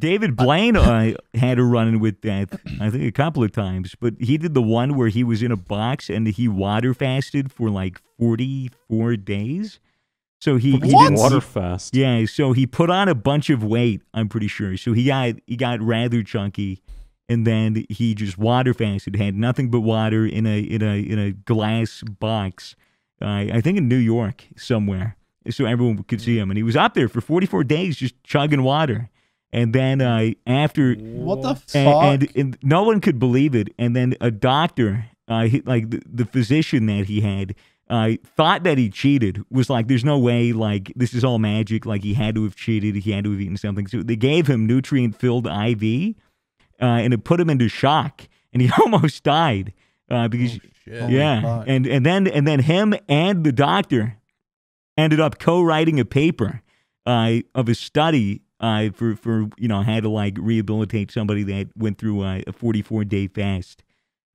David Blaine I had a run in with that, I think, a couple of times. But he did the one where he was in a box and he water fasted for like 44 days. So he, he didn't water fast. Yeah, so he put on a bunch of weight, I'm pretty sure. So he got he got rather chunky and then he just water fasted, had nothing but water in a in a in a glass box. Uh, I think in New York somewhere. So everyone could see mm. him and he was up there for 44 days just chugging water. And then uh, after, what the fuck? And, and, and, no one could believe it. And then a doctor, uh, he, like the, the, physician that he had, uh, thought that he cheated. Was like, there's no way. Like this is all magic. Like he had to have cheated. He had to have eaten something. So they gave him nutrient filled IV, uh, and it put him into shock, and he almost died uh, oh, because. Oh, yeah, and and then and then him and the doctor ended up co-writing a paper uh, of a study uh, for for you know how to like rehabilitate somebody that went through uh, a 44 day fast.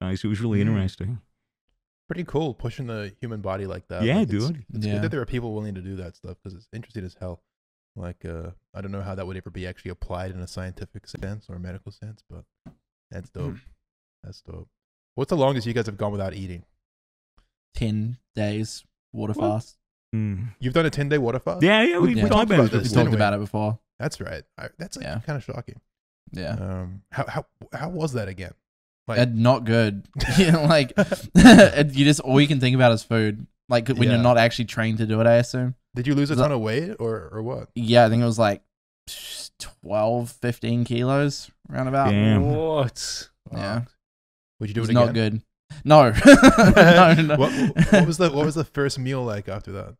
Uh, so it was really mm interesting. Pretty cool pushing the human body like that. Yeah, like dude. It's, it's yeah. good that there are people willing to do that stuff because it's interesting as hell. Like, uh, I don't know how that would ever be actually applied in a scientific sense or medical sense, but that's dope. Mm-hmm. that's dope. What's the longest you guys have gone without eating? 10 days water what? fast. Mm. You've done a 10 day water fast? Yeah, yeah, we've yeah. talked, about, about this. We talked about it before. That's right. I, that's like yeah. kind of shocking. Yeah. Um, how how how was that again? Like and not good. you like you just all you can think about is food. Like when yeah. you're not actually trained to do it, I assume. Did you lose a ton of weight or or what? Yeah, I think it was like 12, 15 kilos roundabout. Damn. What? Yeah. Would you do it, it again? Not good. No. no, no. What, what was the what was the first meal like after that?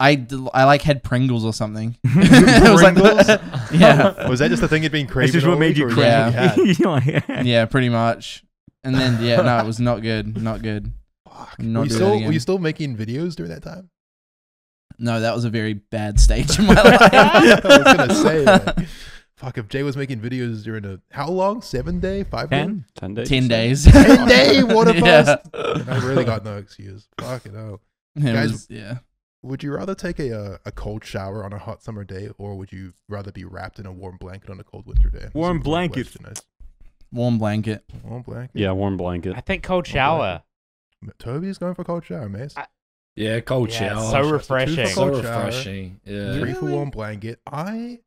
I, I like had Pringles or something. was like, Pringles? yeah, Was that just the thing you'd been craving? just what made you is crazy. what you yeah. yeah, pretty much. And then yeah, no, it was not good, not good. Fuck. Not Were you, still, were you still making videos during that time? No, that was a very bad stage in my life. I was gonna say, like, fuck, if Jay was making videos during a how long? Seven day, five day, Ten? Ten days. Ten days. Ten day water Yeah. fast. I really got no excuse. Fuck hell, It Guys- was- yeah would you rather take a, uh, a cold shower on a hot summer day, or would you rather be wrapped in a warm blanket on a cold winter day? Warm blanket. Warm blanket. Warm blanket. Yeah, warm blanket. I think cold shower. Toby's going for cold shower, man. Yeah, cold yeah, shower. So refreshing. So refreshing. Yeah. Three for warm blanket. I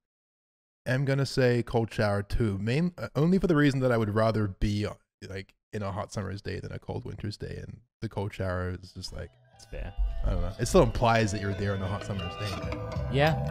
am gonna say cold shower too. Main uh, only for the reason that I would rather be uh, like in a hot summer's day than a cold winter's day, and the cold shower is just like it's fair. I don't know. It still implies that you're there on the hot summer's day. Yeah.